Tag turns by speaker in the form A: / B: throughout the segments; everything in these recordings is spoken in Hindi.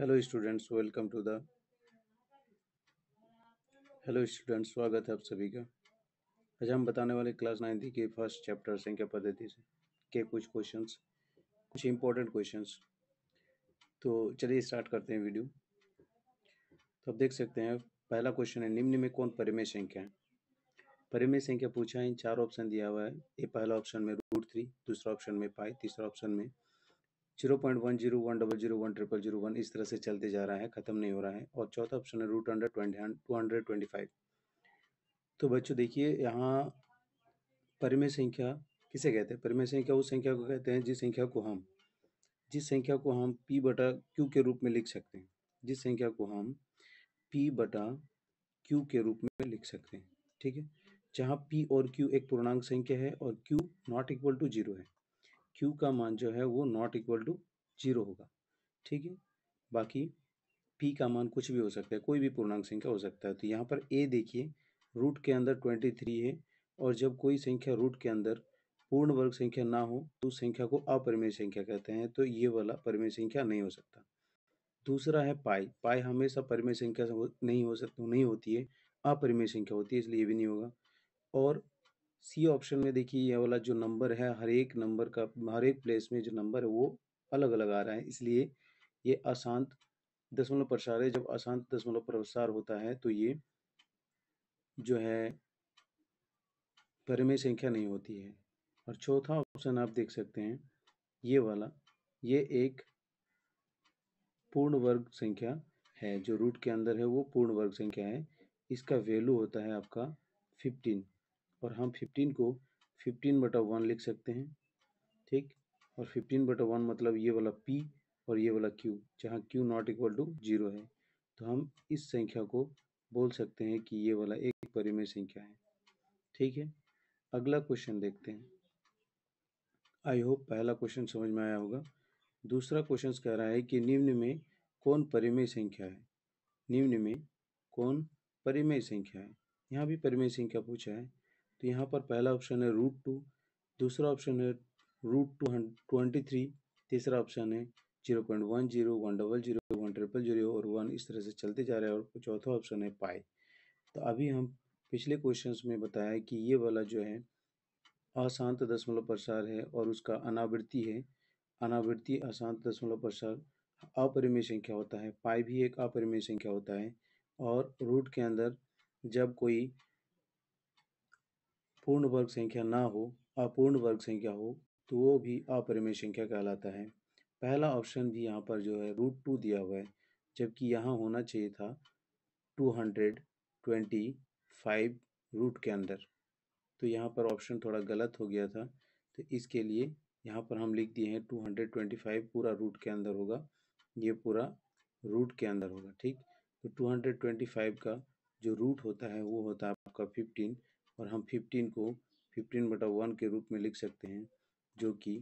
A: hello students welcome to the hello students स्वागत है आप सभी का आज हम बताने वाले क्लास नाइन के फर्स्ट चैप्टर संख्या पद्धति से के कुछ क्वेश्चंस कुछ इंपॉर्टेंट क्वेश्चंस तो चलिए स्टार्ट करते हैं वीडियो तो आप देख सकते हैं पहला क्वेश्चन है निम्न में कौन परिमेय संख्या है परिमेय संख्या पूछा है चार ऑप्शन दिया हुआ है ये पहला ऑप्शन में रूट थ्री दूसरा ऑप्शन में पाई तीसरा ऑप्शन में zero point one zero one double zero one triple zero one इस तरह से चलते जा रहा है खत्म नहीं हो रहा है और चौथा ऑप्शन है root under twenty two hundred twenty five तो बच्चों देखिए यहाँ परिमेय संख्या किसे कहते हैं परिमेय संख्या उस संख्या को कहते हैं जिस संख्या को हम जिस संख्या को हम पी बटा क्यू के रूप में लिख सकते हैं जिस संख्या को हम पी बटा क्यू के रूप में लिख सकते हैं ठीक है जहाँ पी और क्यू एक पूर्णांक संख्या है और Q not equal to zero है क्यू का मान जो है वो नॉट इक्वल टू जीरो होगा ठीक है बाकी पी का मान कुछ भी हो सकता है कोई भी पूर्णांक संख्या हो सकता है तो यहाँ पर ए देखिए रूट के अंदर ट्वेंटी थ्री है और जब कोई संख्या रूट के अंदर पूर्ण वर्ग संख्या ना हो तो उस संख्या को अपरिमेय संख्या कहते हैं तो ये वाला परिमेय संख्या नहीं हो सकता दूसरा है पाई पाई हमेशा परिमेय संख्या नहीं हो सकती नहीं होती है अपरिमेय संख्या होती है इसलिए ये भी नहीं होगा और सी ऑप्शन में देखिए यह वाला जो नंबर है हर एक नंबर का हर एक प्लेस में जो नंबर है वो अलग अलग आ रहा है इसलिए ये अशांत दशमलव प्रसार है जब अशांत दशमलव प्रसार होता है तो ये जो है परिमेय संख्या नहीं होती है और चौथा ऑप्शन आप देख सकते हैं ये वाला ये एक पूर्ण वर्ग संख्या है जो रूट के अंदर है वो पूर्ण वर्ग संख्या है इसका वैल्यू होता है आपका फिफ्टीन और हम फिफ्टीन को फिफ्टीन बटा वन लिख सकते हैं ठीक और फिफ्टीन बटा वन मतलब ये वाला पी और ये वाला क्यू जहाँ Q not equal to zero है तो हम इस संख्या को बोल सकते हैं कि ये वाला एक परिमेय संख्या है ठीक है अगला क्वेश्चन देखते हैं आई होप पहला क्वेश्चन समझ में आया होगा दूसरा क्वेश्चन कह रहा है कि निम्न में कौन परिमेय संख्या है निम्न में कौन परिमेय संख्या है यहाँ भी परिमेय संख्या पूछा है तो यहाँ पर पहला ऑप्शन है रूट टू दूसरा ऑप्शन है रूट टू ट्वेंटी थ्री तीसरा ऑप्शन है zero point one zero one double zero one triple zero और वन इस तरह से चलते जा रहे हैं और चौथा ऑप्शन है पाई तो अभी हम पिछले क्वेश्चंस में बताया कि ये वाला जो है अशांत दशमलव प्रसार है और उसका अनावृत्ति है अनावृत्ति अशांत दशमलव प्रसार अपरिमेय संख्या होता है पाई भी एक अपरिमेय संख्या होता है और रूट के अंदर जब कोई पूर्ण वर्ग संख्या ना हो अपूर्ण वर्ग संख्या हो तो वो भी अपरिमेय संख्या कहलाता है पहला ऑप्शन भी यहाँ पर जो है रूट टू दिया हुआ है जबकि यहाँ होना चाहिए था two hundred twenty five root के अंदर तो यहाँ पर ऑप्शन थोड़ा गलत हो गया था तो इसके लिए यहाँ पर हम लिख दिए हैं टू हंड्रेड ट्वेंटी फाइव पूरा रूट के अंदर होगा ये पूरा रूट के अंदर होगा ठीक तो टू हंड्रेड ट्वेंटी फाइव का जो रूट होता है वो होता है आपका फिफ्टीन और हम फिफ्टीन को फिफ्टीन बटा वन के रूप में लिख सकते हैं जो कि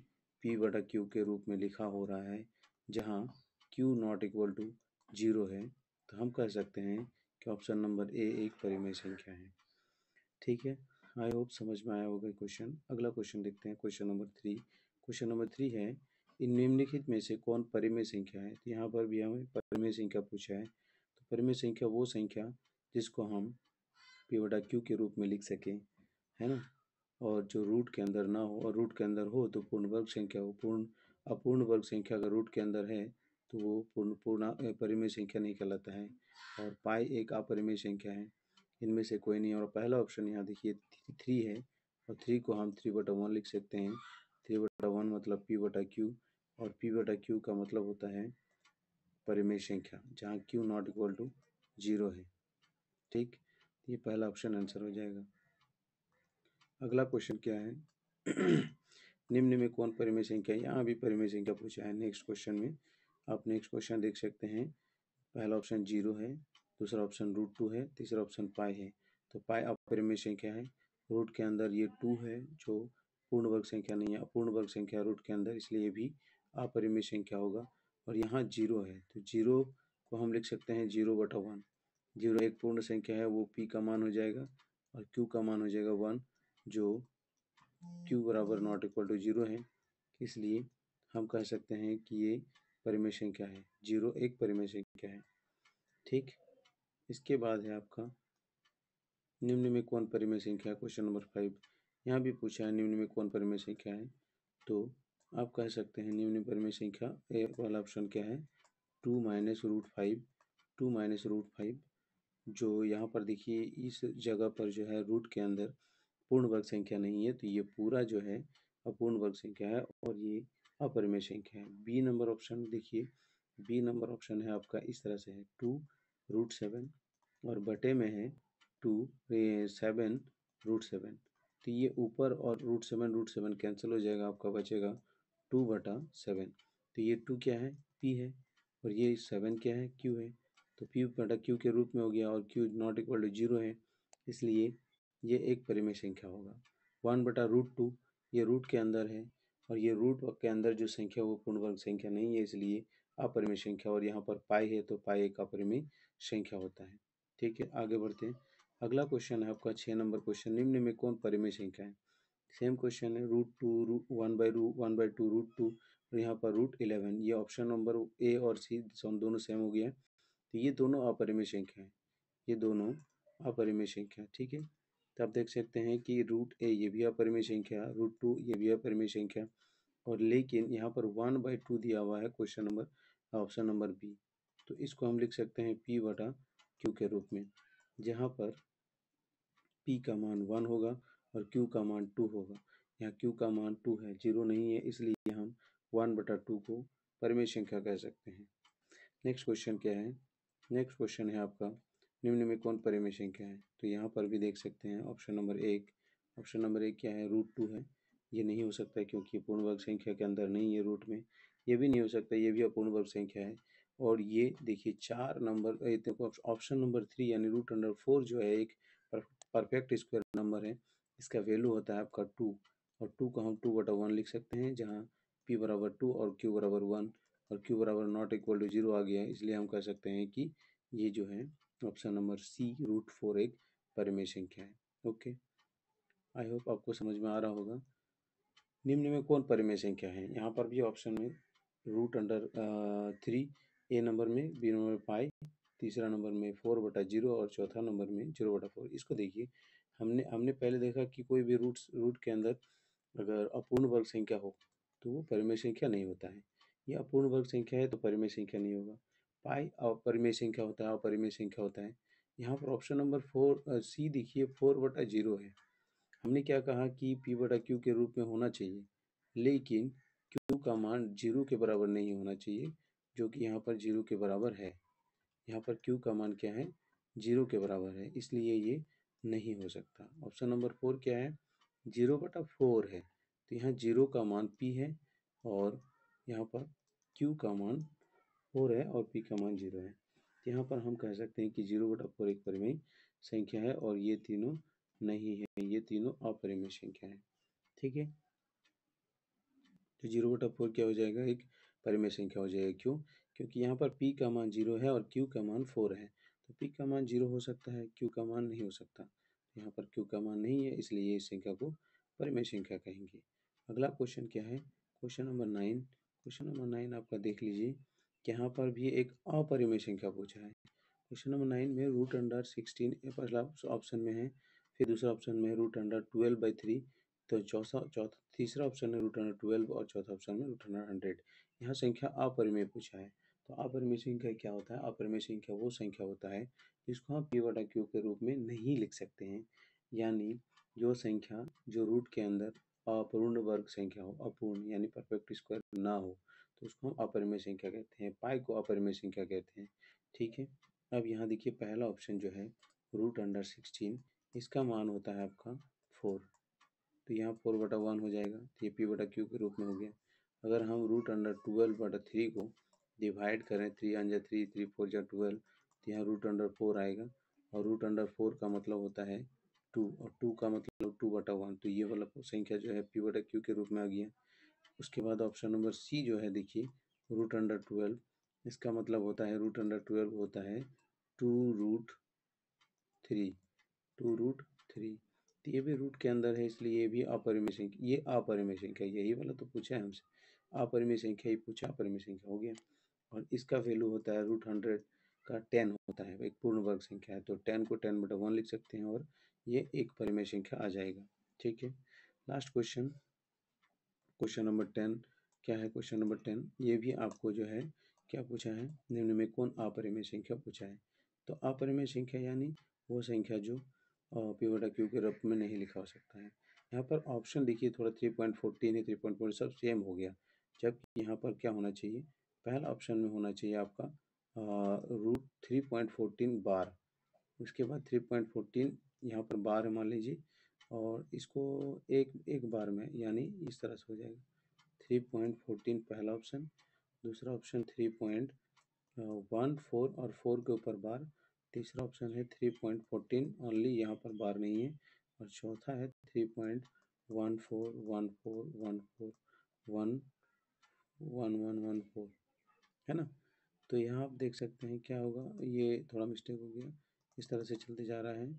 A: पी बटा क्यू के रूप में लिखा हो रहा है जहाँ Q not equal to zero है तो हम कह सकते हैं कि ऑप्शन नंबर ए एक परिमेय संख्या है ठीक है आई होप समझ में आया होगा क्वेश्चन अगला क्वेश्चन देखते हैं question number three question number three है इन निम्नलिखित में से कौन परिमेय संख्या है तो यहाँ पर भी हमें परिमेय संख्या पूछा है तो परिमेय संख्या वो संख्या जिसको हम पी बटा क्यू के रूप में लिख सकें है ना और जो रूट के अंदर ना हो और रूट के अंदर हो तो पूर्ण वर्ग संख्या हो पूर्ण अपूर्ण वर्ग संख्या अगर रूट के अंदर है तो वो पूर्ण पूर्ण परिमेय संख्या नहीं कहलाता है और पाई एक अपरिमेय संख्या है इनमें से कोई नहीं और पहला ऑप्शन यहाँ देखिए थ्री है और थ्री को हम थ्री बटा वन लिख सकते हैं थ्री बटा वन मतलब पी बटा क्यू और पी बटा क्यू का मतलब होता है परिमेय संख्या जहाँ Q not equal to zero है ठीक ये पहला ऑप्शन आंसर हो जाएगा अगला क्वेश्चन क्या है निम्न में कौन परिमेय संख्या है यहाँ भी परिमेय संख्या पूछा है नेक्स्ट क्वेश्चन में आप नेक्स्ट क्वेश्चन देख सकते हैं पहला ऑप्शन जीरो है दूसरा ऑप्शन रूट टू है तीसरा ऑप्शन पाई है तो पाई अपरिमेय संख्या है रूट के अंदर ये टू है जो पूर्ण वर्ग संख्या नहीं है अपूर्ण वर्ग संख्या रूट के अंदर इसलिए भी अपरिमेय संख्या होगा और यहाँ जीरो है तो जीरो को हम लिख सकते हैं जीरो बटा वन जीरो एक पूर्ण संख्या है वो पी का मान हो जाएगा और क्यू का मान हो जाएगा वन जो क्यू बराबर नॉट इक्वल टू जीरो है इसलिए हम कह सकते हैं कि ये परिमेय संख्या है जीरो एक परिमेय संख्या है ठीक इसके बाद है आपका निम्न में कौन परिमेय संख्या क्वेश्चन नंबर फाइव यहाँ भी पूछा है निम्न में कौन परिमेय संख्या है तो आप कह सकते हैं निम्न परिमेय संख्या ए वाला ऑप्शन क्या है two minus root five two minus root five जो यहाँ पर देखिए इस जगह पर जो है रूट के अंदर पूर्ण वर्ग संख्या नहीं है तो ये पूरा जो है अपूर्ण वर्ग संख्या है और ये अपरिमेय संख्या है बी नंबर ऑप्शन देखिए बी नंबर ऑप्शन है आपका इस तरह से है टू रूट सेवन और बटे में है टू सेवन रूट सेवन तो ये ऊपर और root seven root seven cancel हो जाएगा आपका बचेगा टू बटा सेवन तो ये टू क्या है पी है और ये सेवन क्या है क्यू है तो पी बटा क्यू के रूप में हो गया और Q not equal to zero है इसलिए ये एक परिमेय संख्या होगा वन बटा रूट टू ये रूट के अंदर है और ये रूट के अंदर जो संख्या वो पूर्ण वर्ग संख्या नहीं है इसलिए अपरिमेय संख्या और यहाँ पर पाई है तो पाई एक अपरिमेय संख्या होता है ठीक है आगे बढ़ते हैं अगला क्वेश्चन है आपका छः नंबर क्वेश्चन निम्न में कौन परिमेय संख्या है सेम क्वेश्चन है root two root one by root one by two root two और यहाँ पर रूट इलेवन ये ऑप्शन नंबर ए और सी दोनों सेम हो गया है तो ये दोनों अपरिमेय संख्या है ये दोनों अपरिमेय संख्या ठीक है तो आप देख सकते हैं कि रूट ए ये भी अपरिमेय संख्या रूट टू ये भी अपरिमेय संख्या और लेकिन यहाँ पर वन बाई टू दिया हुआ है question number option number B तो इसको हम लिख सकते हैं पी बटा क्यू के रूप में जहाँ पर पी का मान वन होगा और क्यू का मान टू होगा यहाँ क्यू का मान टू है जीरो नहीं है इसलिए हम वन बटा टू को परिमेय संख्या कह सकते हैं नेक्स्ट क्वेश्चन क्या है नेक्स्ट क्वेश्चन है आपका निम्न में कौन परिमेय संख्या है तो यहाँ पर भी देख सकते हैं ऑप्शन नंबर एक ऑप्शन नंबर एक क्या है रूट टू है ये नहीं हो सकता है क्योंकि पूर्ण वर्ग संख्या के अंदर नहीं है रूट में ये भी नहीं हो सकता ये भी अपूर्ण वर्ग संख्या है और ये देखिए चार नंबर ऑप्शन नंबर थ्री यानी रूट अंडर फोर जो है एक परफेक्ट स्क्वायर नंबर है इसका वैल्यू होता है आपका टू और टू का हम टू बटा वन लिख सकते हैं जहाँ पी बराबर टू और क्यू बराबर वन और क्यू बराबर नॉट इक्वल टू जीरो आ गया है इसलिए हम कह सकते हैं कि ये जो है option number C root four एक परिमेय संख्या है ओके आई होप आपको समझ में आ रहा होगा निम्न में कौन परिमेय संख्या है यहाँ पर भी ऑप्शन में root under three A number में बी नंबर फाइव तीसरा नंबर में फोर बटा जीरो और चौथा नंबर में जीरो बटा फोर इसको देखिए हमने हमने पहले देखा कि कोई भी रूट रूट के अंदर अगर अपूर्ण वर्ग संख्या हो तो वो परिमेय संख्या नहीं होता है यह अपूर्ण वर्ग संख्या है तो परिमेय संख्या नहीं होगा पाई अपरिमेय संख्या होता है अपरिमेय संख्या होता है यहाँ पर ऑप्शन नंबर फोर सी देखिए फोर बटा जीरो है हमने क्या कहा कि पी बटा क्यू के रूप में होना चाहिए लेकिन क्यू का मान जीरो के बराबर नहीं होना चाहिए जो कि यहाँ पर जीरो के बराबर है यहाँ पर क्यू का मान क्या है जीरो के बराबर है इसलिए ये नहीं हो सकता ऑप्शन नंबर फोर क्या है जीरो बटा फोर है तो यहाँ जीरो का मान पी है और यहाँ पर q का मान फोर है और p का मान जीरो है तो यहाँ पर हम कह सकते हैं कि जीरो बटा फोर एक परिमेय संख्या है और ये तीनों नहीं है ये तीनों अपरिमेय संख्या है ठीक है तो जीरो बटा फोर क्या हो जाएगा एक परिमेय संख्या हो जाएगा क्यों क्योंकि यहाँ पर p का मान जीरो है और q का मान फोर है तो p का मान जीरो हो सकता है q का मान नहीं हो सकता तो यहाँ पर q का मान नहीं है इसलिए ये संख्या को परिमेय संख्या कहेंगे अगला क्वेश्चन क्या है question number nine question number nine आपका देख लीजिए यहाँ पर भी एक अपरिमय संख्या पूछा है क्वेश्चन नंबर नाइन में रूट अंडर सिक्सटीन ये पहला ऑप्शन में है फिर दूसरा ऑप्शन में root under twelve by three तो चौथा चौथा तीसरा ऑप्शन है रूट अंडर ट्वेल्व और चौथा ऑप्शन में रूट अंडर हंड्रेड यहाँ संख्या अपरिमय पूछा है तो अपरिमय संख्या क्या होता है अपरिमय संख्या वो संख्या होता है जिसको आप पी वटा क्यू के रूप में नहीं लिख सकते हैं यानी जो संख्या जो रूट के अंदर अपूर्ण वर्ग संख्या हो अपूर्ण यानी परफेक्ट स्क्वायर ना हो तो उसको हम अपरिमेय संख्या कहते हैं पाई को अपरिमेय संख्या कहते हैं ठीक है अब यहाँ देखिए पहला ऑप्शन जो है रूट अंडर सिक्सटीन इसका मान होता है आपका फोर तो यहाँ फोर बटा वन हो जाएगा तो ये पी बटा क्यू के रूप में हो गया अगर हम रूट अंडर ट्वेल्व बटा थ्री को डिवाइड करें थ्री अंजा थ्री थ्री फोर जा ट्वेल्व तो यहाँ रूट अंडर फोर आएगा और रूट अंडर फोर का मतलब होता है टू और टू का मतलब टू बटा वन तो ये वाला संख्या जो है पी बटा क्यू के रूप में आ गया उसके बाद ऑप्शन नंबर सी जो है देखिए रूट अंडर ट्वेल्व इसका मतलब होता है रूट अंडर ट्वेल्व होता है two root three two root three तो ये भी रूट के अंदर है इसलिए ये भी अपरिमय संख्या ये अपरिमय संख्या यही वाला तो पूछा है हमसे अपरिमय संख्या ही पूछा अपरिमय संख्या हो गया और इसका वैल्यू होता है रूट हंड्रेड का टेन होता है एक पूर्ण वर्ग संख्या है तो टेन को टेन बटा वन लिख सकते हैं और ये एक परिमेय संख्या आ जाएगा ठीक है last question question number ten क्या है क्वेश्चन नंबर टेन ये भी आपको जो है क्या पूछा है निम्न में कौन अपरिमेय संख्या पूछा है तो अपरिमेय संख्या यानी वो संख्या जो पिवटा क्यू के रूप में नहीं लिखा हो सकता है यहाँ पर ऑप्शन देखिए थोड़ा थ्री पॉइंट फोर्टीन है थ्री पॉइंट फोर्टी सब सेम हो गया जबकि यहाँ पर क्या होना चाहिए पहला ऑप्शन में होना चाहिए आपका root three point fourteen bar उसके बाद थ्री पॉइंट फोर्टीन यहाँ पर है मान लीजिए और इसको एक एक बार में यानी इस तरह से हो जाएगा थ्री पॉइंट फोर्टीन पहला ऑप्शन दूसरा option three point one four और फोर के ऊपर बार तीसरा ऑप्शन है थ्री पॉइंट फोर्टीन ओनली यहाँ पर बार नहीं है और चौथा है three point one four one four one four one one one one four है ना तो यहाँ आप देख सकते हैं क्या होगा ये थोड़ा मिस्टेक हो गया इस तरह से चलते जा रहा है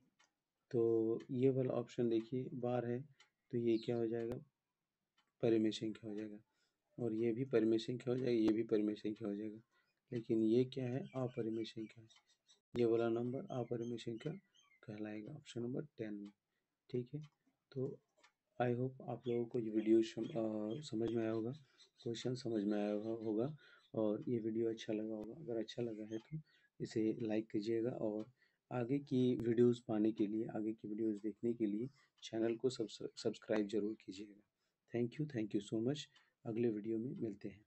A: तो ये वाला ऑप्शन देखिए बार है तो ये क्या हो जाएगा परमिशन क्या हो जाएगा और ये भी परमिशन क्या हो जाएगा ये भी परमिशन क्या हो जाएगा लेकिन ये क्या है अपरमिशन है ये वाला नंबर अपरमिशन का कहलाएगा ऑप्शन नंबर टेन में ठीक है तो आई होप आप लोगों को ये वीडियो समझ में आया होगा क्वेश्चन समझ में आया होगा और ये वीडियो अच्छा लगा होगा अगर अच्छा लगा है तो इसे लाइक कीजिएगा और आगे की वीडियोस पाने के लिए आगे की वीडियोस देखने के लिए चैनल को सब्सक्राइब जरूर कीजिएगा thank you thank you so much अगले वीडियो में मिलते हैं